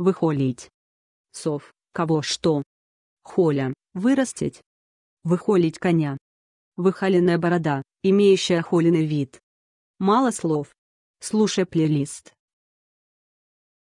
выхолить. Сов, кого что. Холя, вырастить. Выхолить коня. Выхоленная борода, имеющая холеный вид. Мало слов. Слушай плейлист.